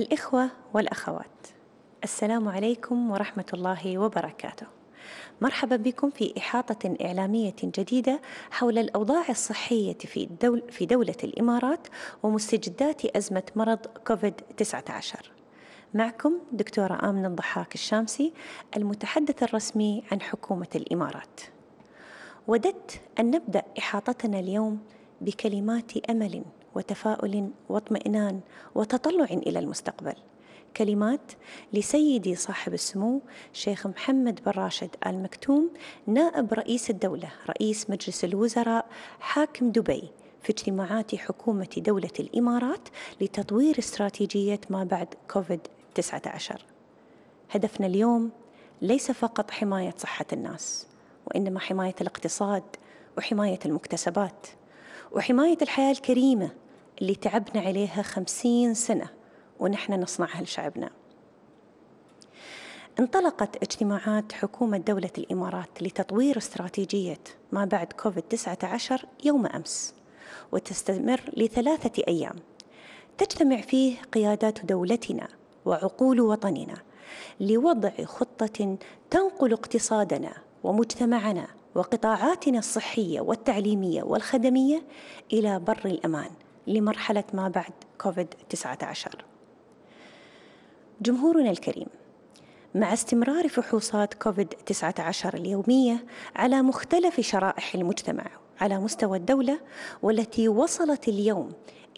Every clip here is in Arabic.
الإخوة والأخوات السلام عليكم ورحمة الله وبركاته مرحبا بكم في إحاطة إعلامية جديدة حول الأوضاع الصحية في, الدول في دولة الإمارات ومستجدات أزمة مرض كوفيد-19 معكم دكتورة آمنة الضحاك الشامسي المتحدث الرسمي عن حكومة الإمارات وددت أن نبدأ إحاطتنا اليوم بكلمات أمل وتفاؤل واطمئنان وتطلع الى المستقبل كلمات لسيدي صاحب السمو شيخ محمد بن راشد ال مكتوم نائب رئيس الدوله رئيس مجلس الوزراء حاكم دبي في اجتماعات حكومه دوله الامارات لتطوير استراتيجيه ما بعد كوفيد 19 هدفنا اليوم ليس فقط حمايه صحه الناس وانما حمايه الاقتصاد وحمايه المكتسبات وحماية الحياة الكريمة اللي تعبنا عليها خمسين سنة ونحن نصنعها لشعبنا انطلقت اجتماعات حكومة دولة الإمارات لتطوير استراتيجية ما بعد كوفيد-19 يوم أمس وتستمر لثلاثة أيام تجتمع فيه قيادات دولتنا وعقول وطننا لوضع خطة تنقل اقتصادنا ومجتمعنا وقطاعاتنا الصحيه والتعليميه والخدميه الى بر الامان لمرحله ما بعد كوفيد 19 جمهورنا الكريم مع استمرار فحوصات كوفيد 19 اليوميه على مختلف شرائح المجتمع على مستوى الدوله والتي وصلت اليوم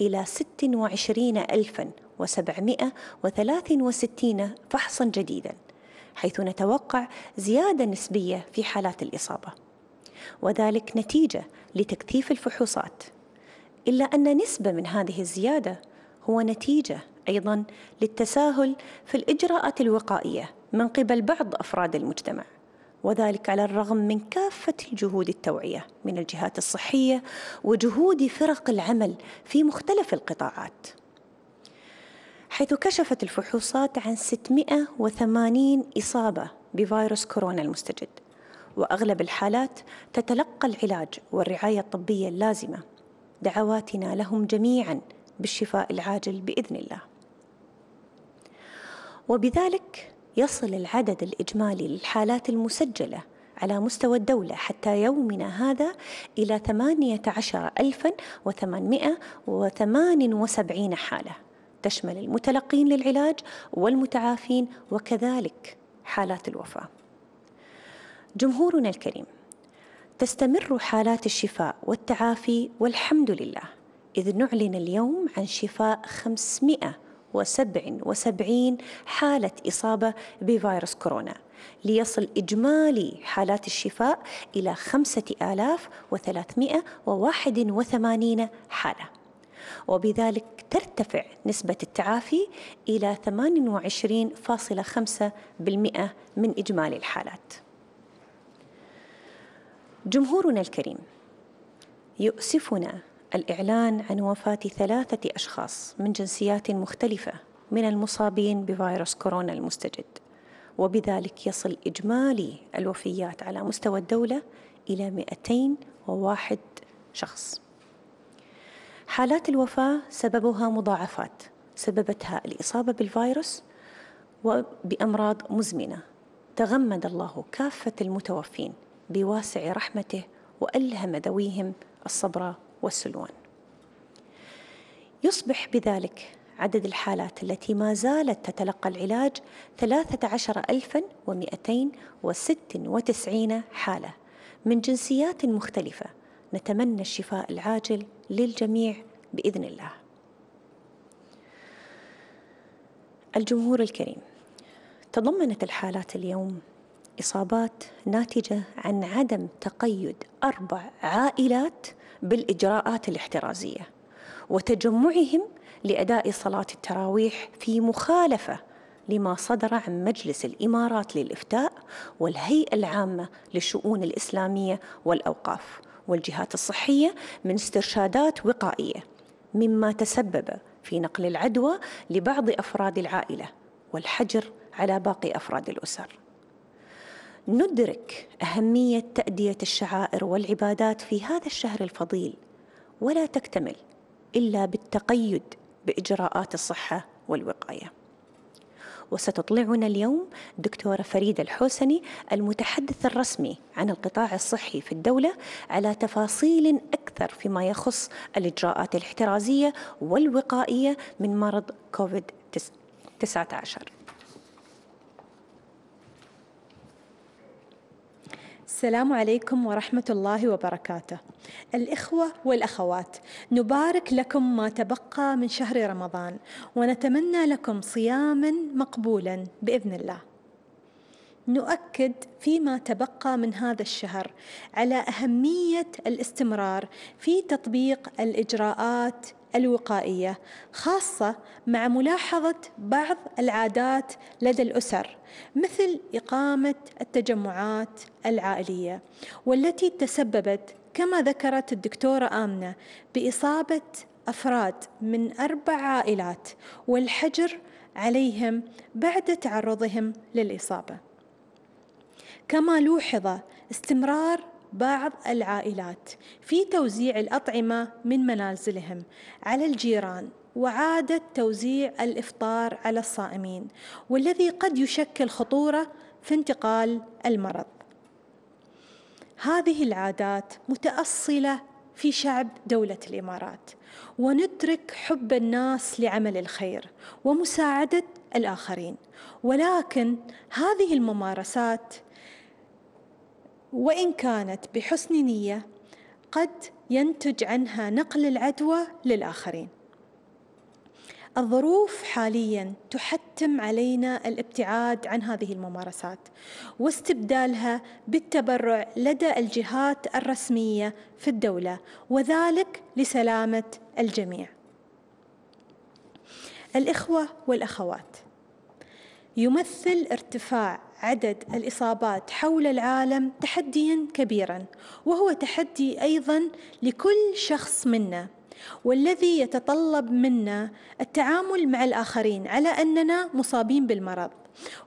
الى 26 ألفاً فحصا جديدا حيث نتوقع زيادة نسبية في حالات الإصابة وذلك نتيجة لتكثيف الفحوصات إلا أن نسبة من هذه الزيادة هو نتيجة أيضا للتساهل في الإجراءات الوقائية من قبل بعض أفراد المجتمع وذلك على الرغم من كافة جهود التوعية من الجهات الصحية وجهود فرق العمل في مختلف القطاعات حيث كشفت الفحوصات عن 680 إصابة بفيروس كورونا المستجد وأغلب الحالات تتلقى العلاج والرعاية الطبية اللازمة دعواتنا لهم جميعا بالشفاء العاجل بإذن الله وبذلك يصل العدد الإجمالي للحالات المسجلة على مستوى الدولة حتى يومنا هذا إلى 18878 حالة تشمل المتلقين للعلاج والمتعافين وكذلك حالات الوفاه. جمهورنا الكريم تستمر حالات الشفاء والتعافي والحمد لله إذ نعلن اليوم عن شفاء 577 حالة إصابة بفيروس كورونا ليصل إجمالي حالات الشفاء إلى 5381 حالة وبذلك ترتفع نسبة التعافي إلى 28.5% من إجمالي الحالات. جمهورنا الكريم يؤسفنا الإعلان عن وفاة ثلاثة أشخاص من جنسيات مختلفة من المصابين بفيروس كورونا المستجد وبذلك يصل إجمالي الوفيات على مستوى الدولة إلى 201 شخص حالات الوفاة سببها مضاعفات سببتها الإصابة بالفيروس وبأمراض مزمنة تغمد الله كافة المتوفين بواسع رحمته وألهم ذويهم الصبر والسلوان يصبح بذلك عدد الحالات التي ما زالت تتلقى العلاج 13296 حالة من جنسيات مختلفة نتمنى الشفاء العاجل للجميع باذن الله. الجمهور الكريم تضمنت الحالات اليوم اصابات ناتجه عن عدم تقيد اربع عائلات بالاجراءات الاحترازيه وتجمعهم لاداء صلاه التراويح في مخالفه لما صدر عن مجلس الامارات للافتاء والهيئه العامه للشؤون الاسلاميه والاوقاف والجهات الصحية من استرشادات وقائية مما تسبب في نقل العدوى لبعض أفراد العائلة والحجر على باقي أفراد الأسر ندرك أهمية تأدية الشعائر والعبادات في هذا الشهر الفضيل ولا تكتمل إلا بالتقيد بإجراءات الصحة والوقايه وستطلعنا اليوم دكتورة فريدة الحوسني المتحدث الرسمي عن القطاع الصحي في الدولة على تفاصيل أكثر فيما يخص الإجراءات الاحترازية والوقائية من مرض كوفيد 19 السلام عليكم ورحمة الله وبركاته. الإخوة والأخوات، نبارك لكم ما تبقى من شهر رمضان، ونتمنى لكم صيامًا مقبولًا بإذن الله. نؤكد فيما تبقى من هذا الشهر على أهمية الاستمرار في تطبيق الإجراءات الوقائيه خاصه مع ملاحظه بعض العادات لدى الاسر مثل اقامه التجمعات العائليه والتي تسببت كما ذكرت الدكتوره امنه باصابه افراد من اربع عائلات والحجر عليهم بعد تعرضهم للاصابه كما لوحظ استمرار بعض العائلات في توزيع الأطعمة من منازلهم على الجيران وعادة توزيع الإفطار على الصائمين والذي قد يشكل خطورة في انتقال المرض هذه العادات متأصلة في شعب دولة الإمارات ونترك حب الناس لعمل الخير ومساعدة الآخرين ولكن هذه الممارسات وإن كانت بحسن نية قد ينتج عنها نقل العدوى للآخرين. الظروف حاليا تحتم علينا الابتعاد عن هذه الممارسات واستبدالها بالتبرع لدى الجهات الرسميه في الدوله وذلك لسلامه الجميع. الاخوه والاخوات يمثل ارتفاع عدد الإصابات حول العالم تحديا كبيرا وهو تحدي أيضا لكل شخص منا والذي يتطلب منا التعامل مع الآخرين على أننا مصابين بالمرض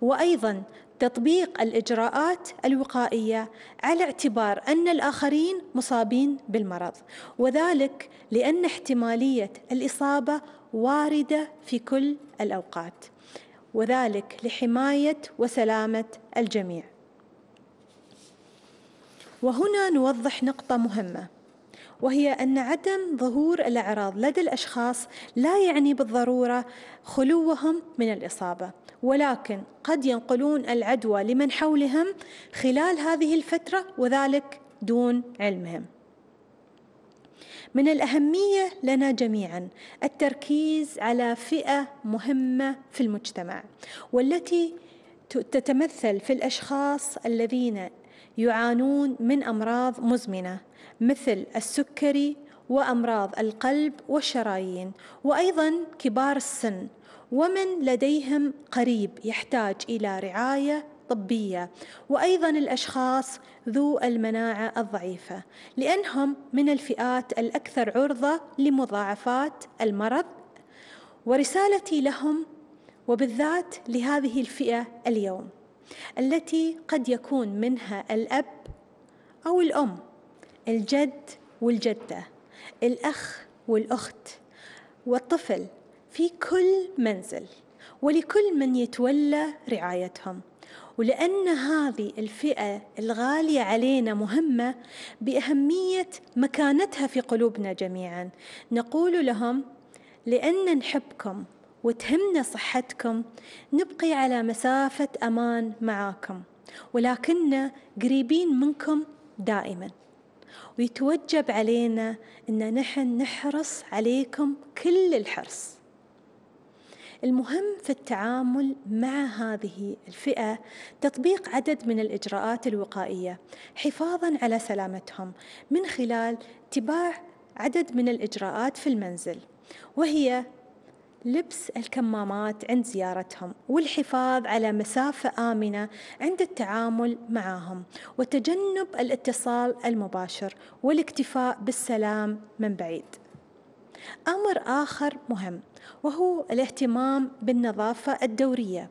وأيضا تطبيق الإجراءات الوقائية على اعتبار أن الآخرين مصابين بالمرض وذلك لأن احتمالية الإصابة واردة في كل الأوقات وذلك لحماية وسلامة الجميع. وهنا نوضح نقطة مهمة وهي أن عدم ظهور الأعراض لدى الأشخاص لا يعني بالضرورة خلوهم من الإصابة ولكن قد ينقلون العدوى لمن حولهم خلال هذه الفترة وذلك دون علمهم من الأهمية لنا جميعا التركيز على فئة مهمة في المجتمع والتي تتمثل في الأشخاص الذين يعانون من أمراض مزمنة مثل السكري وأمراض القلب والشرايين وأيضا كبار السن ومن لديهم قريب يحتاج إلى رعاية الطبية وأيضا الأشخاص ذو المناعة الضعيفة لأنهم من الفئات الأكثر عرضة لمضاعفات المرض ورسالتي لهم وبالذات لهذه الفئة اليوم التي قد يكون منها الأب أو الأم الجد والجدة الأخ والأخت والطفل في كل منزل ولكل من يتولى رعايتهم ولأن هذه الفئة الغالية علينا مهمة بأهمية مكانتها في قلوبنا جميعا نقول لهم لأن نحبكم وتهمنا صحتكم نبقي على مسافة أمان معاكم ولكننا قريبين منكم دائما ويتوجب علينا أن نحن نحرص عليكم كل الحرص المهم في التعامل مع هذه الفئة تطبيق عدد من الإجراءات الوقائية حفاظا على سلامتهم من خلال اتباع عدد من الإجراءات في المنزل وهي لبس الكمامات عند زيارتهم والحفاظ على مسافة آمنة عند التعامل معهم وتجنب الاتصال المباشر والاكتفاء بالسلام من بعيد أمر آخر مهم وهو الاهتمام بالنظافة الدورية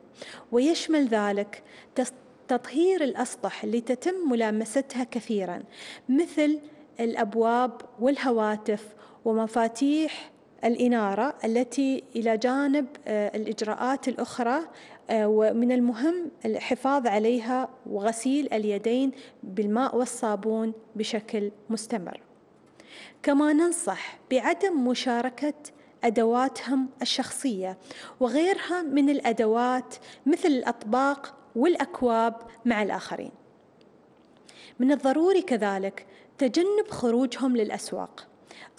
ويشمل ذلك تطهير الأسطح اللي تتم ملامستها كثيرا مثل الأبواب والهواتف ومفاتيح الإنارة التي إلى جانب آه، الإجراءات الأخرى آه، ومن المهم الحفاظ عليها وغسيل اليدين بالماء والصابون بشكل مستمر كما ننصح بعدم مشاركة أدواتهم الشخصية وغيرها من الأدوات مثل الأطباق والأكواب مع الآخرين. من الضروري كذلك تجنب خروجهم للأسواق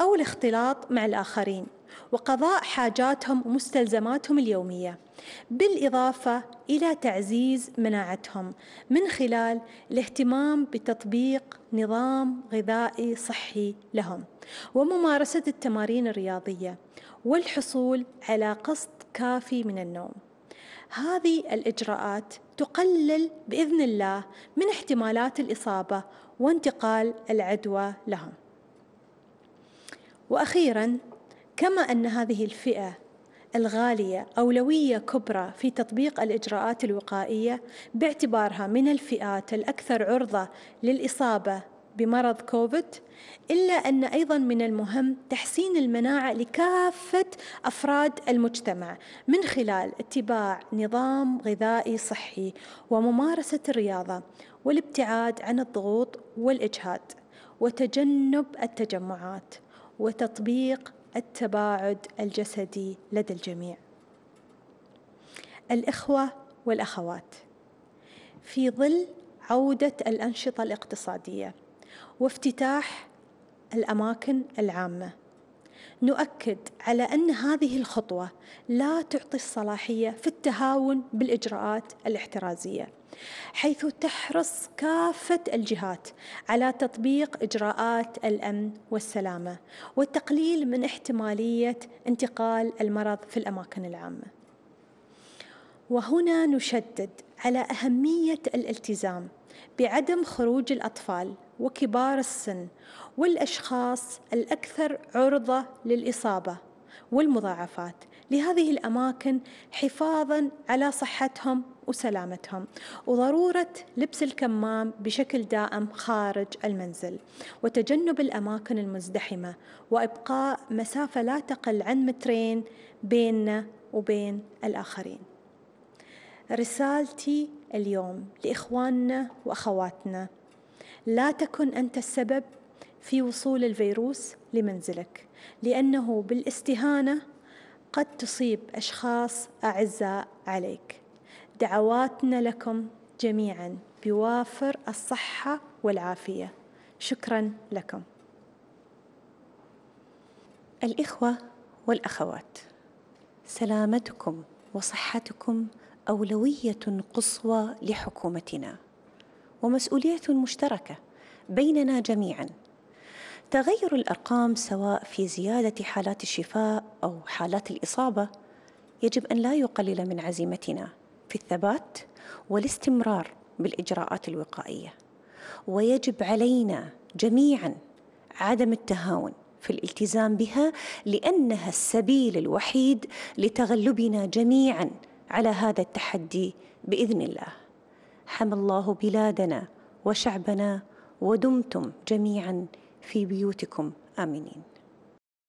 أو الاختلاط مع الآخرين وقضاء حاجاتهم ومستلزماتهم اليوميه بالإضافة إلى تعزيز مناعتهم من خلال الاهتمام بتطبيق نظام غذائي صحي لهم وممارسة التمارين الرياضية والحصول على قسط كافي من النوم هذه الإجراءات تقلل بإذن الله من احتمالات الإصابة وانتقال العدوى لهم وأخيرا كما أن هذه الفئة الغالية أولوية كبرى في تطبيق الإجراءات الوقائية باعتبارها من الفئات الأكثر عرضة للإصابة بمرض كوفيد إلا أن أيضا من المهم تحسين المناعة لكافة أفراد المجتمع من خلال اتباع نظام غذائي صحي وممارسة الرياضة والابتعاد عن الضغوط والإجهاد وتجنب التجمعات وتطبيق التباعد الجسدي لدى الجميع الاخوه والاخوات في ظل عوده الانشطه الاقتصاديه وافتتاح الاماكن العامه نؤكد على أن هذه الخطوة لا تعطي الصلاحية في التهاون بالإجراءات الاحترازية حيث تحرص كافة الجهات على تطبيق إجراءات الأمن والسلامة والتقليل من احتمالية انتقال المرض في الأماكن العامة وهنا نشدد على أهمية الالتزام بعدم خروج الأطفال وكبار السن والأشخاص الأكثر عرضة للإصابة والمضاعفات لهذه الأماكن حفاظا على صحتهم وسلامتهم وضرورة لبس الكمام بشكل دائم خارج المنزل وتجنب الأماكن المزدحمة وإبقاء مسافة لا تقل عن مترين بيننا وبين الآخرين رسالتي اليوم لإخواننا وأخواتنا لا تكن انت السبب في وصول الفيروس لمنزلك لانه بالاستهانه قد تصيب اشخاص اعزاء عليك دعواتنا لكم جميعا بوافر الصحه والعافيه شكرا لكم الاخوه والاخوات سلامتكم وصحتكم اولويه قصوى لحكومتنا ومسؤولية مشتركه بيننا جميعا تغير الارقام سواء في زياده حالات الشفاء او حالات الاصابه يجب ان لا يقلل من عزيمتنا في الثبات والاستمرار بالاجراءات الوقائيه ويجب علينا جميعا عدم التهاون في الالتزام بها لانها السبيل الوحيد لتغلبنا جميعا على هذا التحدي باذن الله حمى الله بلادنا وشعبنا ودمتم جميعا في بيوتكم امنين